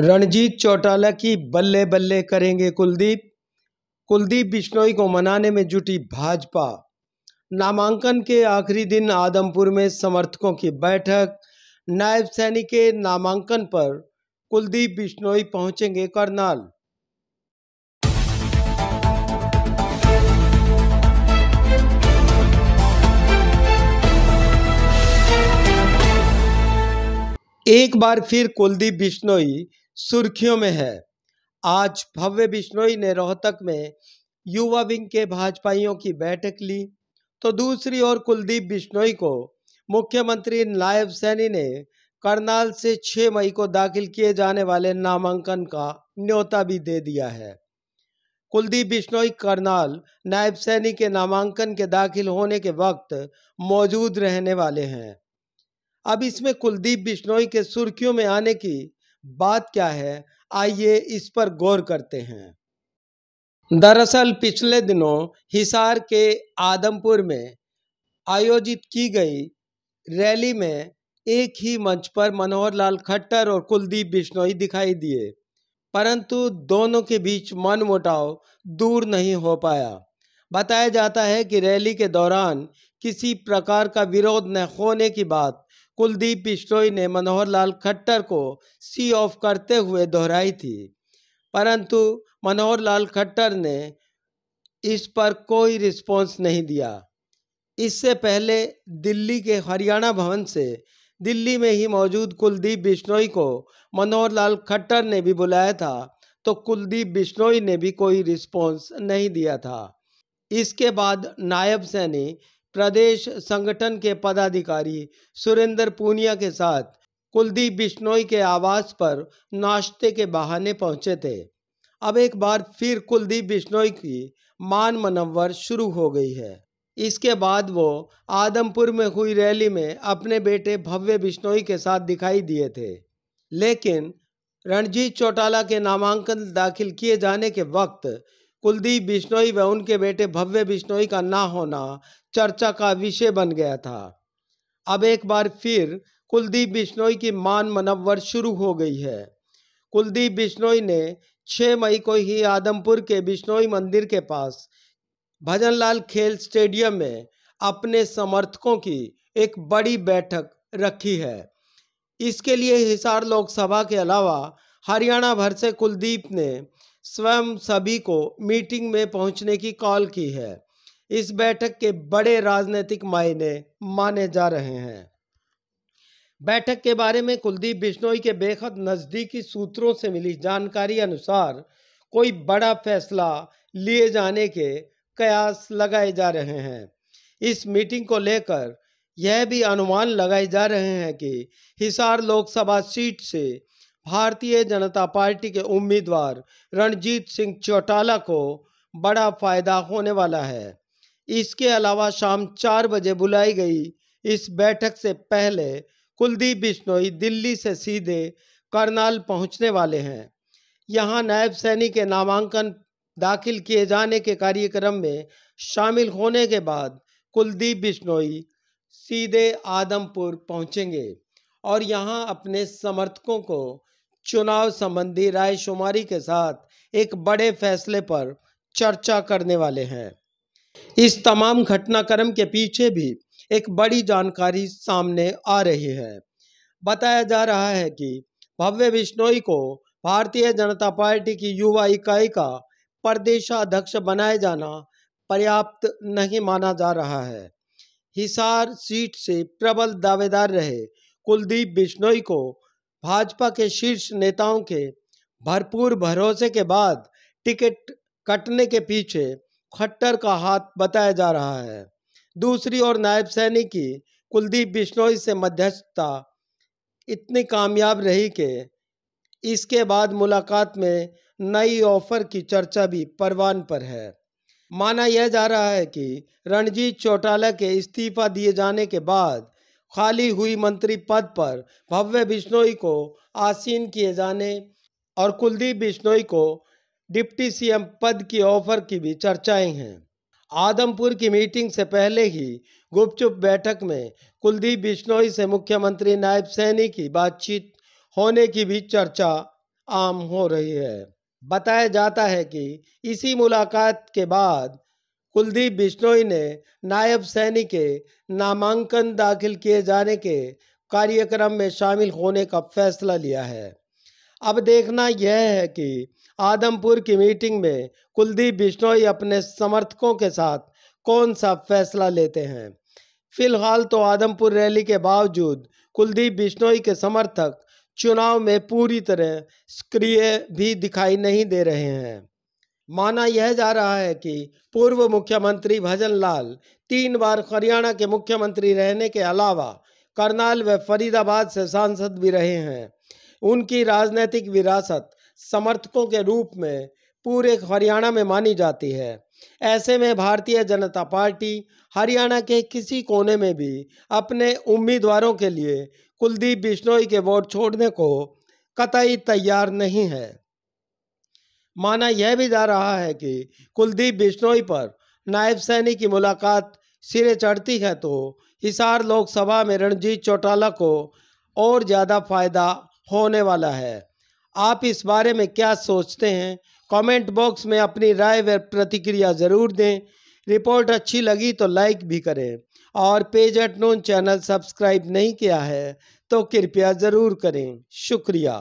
रणजीत चौटाला की बल्ले बल्ले करेंगे कुलदीप कुलदीप बिश्नोई को मनाने में जुटी भाजपा नामांकन के आखिरी दिन आदमपुर में समर्थकों की बैठक नायब सैनी के नामांकन पर कुलदीप बिश्नोई पहुंचेंगे करनाल एक बार फिर कुलदीप बिश्नोई सुर्खियों में है आज भव्य बिश्नोई ने रोहतक में युवा विंग के भाजपाइयों की बैठक ली तो दूसरी ओर कुलदीप बिश्नोई को मुख्यमंत्री नायब सैनी ने करनाल से 6 मई को दाखिल किए जाने वाले नामांकन का न्योता भी दे दिया है कुलदीप बिश्नोई करनाल नायब सैनी के नामांकन के दाखिल होने के वक्त मौजूद रहने वाले हैं अब इसमें कुलदीप बिश्नोई के सुर्खियों में आने की बात क्या है आइए इस पर गौर करते हैं दरअसल पिछले दिनों हिसार के आदमपुर में आयोजित की गई रैली में एक ही मंच पर मनोहर लाल खट्टर और कुलदीप बिश्नोई दिखाई दिए परंतु दोनों के बीच मन मुटाव दूर नहीं हो पाया बताया जाता है कि रैली के दौरान किसी प्रकार का विरोध न होने की बात कुलदीप बिश्नोई ने मनोहर लाल खट्टर को सी ऑफ करते हुए दोहराई थी परंतु मनोहर लाल खट्टर ने इस पर कोई रिस्पांस नहीं दिया इससे पहले दिल्ली के हरियाणा भवन से दिल्ली में ही मौजूद कुलदीप बिश्नोई को मनोहर लाल खट्टर ने भी बुलाया था तो कुलदीप बिश्नोई ने भी कोई रिस्पांस नहीं दिया था इसके बाद नायब सैनी प्रदेश संगठन के पदाधिकारी सुरेंद्र पूनिया के साथ कुलदीप बिश्नोई के आवास पर नाश्ते के बहाने पहुंचे थे अब एक बार फिर कुलदीप बिश्नोई की मान मनवर शुरू हो गई है इसके बाद वो आदमपुर में हुई रैली में अपने बेटे भव्य बिश्नोई के साथ दिखाई दिए थे लेकिन रणजीत चौटाला के नामांकन दाखिल किए जाने के वक्त कुलदीप बिश्नोई व उनके बेटे भव्य बिश्नोई का ना होना चर्चा का विषय बन गया था अब एक बार फिर कुलदीप बिश्नोई की मान मनवर शुरू हो गई है कुलदीप बिश्नोई ने 6 मई को ही आदमपुर के बिश्नोई मंदिर के पास भजनलाल खेल स्टेडियम में अपने समर्थकों की एक बड़ी बैठक रखी है इसके लिए हिसार लोकसभा के अलावा हरियाणा भर से कुलदीप ने स्वयं सभी को मीटिंग में पहुंचने की कॉल की है इस बैठक के बड़े राजनीतिक मायने माने जा रहे हैं बैठक के बारे में कुलदीप बिश्नोई के बेहद नज़दीकी सूत्रों से मिली जानकारी अनुसार कोई बड़ा फैसला लिए जाने के कयास लगाए जा रहे हैं इस मीटिंग को लेकर यह भी अनुमान लगाए जा रहे हैं कि हिसार लोकसभा सीट से भारतीय जनता पार्टी के उम्मीदवार रणजीत सिंह चौटाला को बड़ा फायदा होने वाला है इसके अलावा शाम चार बजे बुलाई गई इस बैठक से पहले कुलदीप बिश्नोई दिल्ली से सीधे करनाल पहुंचने वाले हैं यहां नायब सैनी के नामांकन दाखिल किए जाने के कार्यक्रम में शामिल होने के बाद कुलदीप बिश्नोई सीधे आदमपुर पहुंचेंगे और यहां अपने समर्थकों को चुनाव संबंधी रायशुमारी के साथ एक बड़े फैसले पर चर्चा करने वाले हैं इस तमाम घटनाक्रम के पीछे भी एक बड़ी जानकारी सामने आ रही है बताया जा रहा है कि भव्य बिश्नोई को भारतीय जनता पार्टी की युवा इकाई का प्रदेशाध्यक्ष बनाए जाना पर्याप्त नहीं माना जा रहा है हिसार सीट से प्रबल दावेदार रहे कुलदीप बिश्नोई को भाजपा के शीर्ष नेताओं के भरपूर भरोसे के बाद टिकट कटने के पीछे खट्टर का हाथ बताया जा रहा है दूसरी ओर नायब सैनी की कुलदीप बिश्नोई से मध्यस्थता इतनी कामयाब रही कि इसके बाद मुलाकात में नई ऑफर की चर्चा भी परवान पर है माना यह जा रहा है कि रणजीत चौटाला के इस्तीफा दिए जाने के बाद खाली हुई मंत्री पद पर भव्य बिश्नोई को आसीन किए जाने और कुलदीप बिश्नोई को डिप्टी सीएम पद की ऑफर की भी चर्चाएं हैं आदमपुर की मीटिंग से पहले ही गुपचुप बैठक में कुलदीप बिश्नोई से मुख्यमंत्री नायब सैनी की बातचीत होने की भी चर्चा आम हो रही है बताया जाता है कि इसी मुलाकात के बाद कुलदीप बिश्नोई ने नायब सैनी के नामांकन दाखिल किए जाने के कार्यक्रम में शामिल होने का फैसला लिया है अब देखना यह है कि आदमपुर की मीटिंग में कुलदीप बिश्नोई अपने समर्थकों के साथ कौन सा फैसला लेते हैं फिलहाल तो आदमपुर रैली के बावजूद कुलदीप बिश्नोई के समर्थक चुनाव में पूरी तरह सक्रिय भी दिखाई नहीं दे रहे हैं माना यह जा रहा है कि पूर्व मुख्यमंत्री भजन लाल तीन बार हरियाणा के मुख्यमंत्री रहने के अलावा करनाल व फरीदाबाद से सांसद भी रहे हैं उनकी राजनीतिक विरासत समर्थकों के रूप में पूरे हरियाणा में मानी जाती है ऐसे में भारतीय जनता पार्टी हरियाणा के किसी कोने में भी अपने उम्मीदवारों के लिए कुलदीप बिश्नोई के वोट छोड़ने को कतई तैयार नहीं है माना यह भी जा रहा है कि कुलदीप बिश्नोई पर नायब सैनी की मुलाकात सिरे चढ़ती है तो हिसार लोकसभा में रणजीत चौटाला को और ज़्यादा फायदा होने वाला है आप इस बारे में क्या सोचते हैं कमेंट बॉक्स में अपनी राय व प्रतिक्रिया ज़रूर दें रिपोर्ट अच्छी लगी तो लाइक भी करें और page at noon channel subscribe नहीं किया है तो कृपया ज़रूर करें शुक्रिया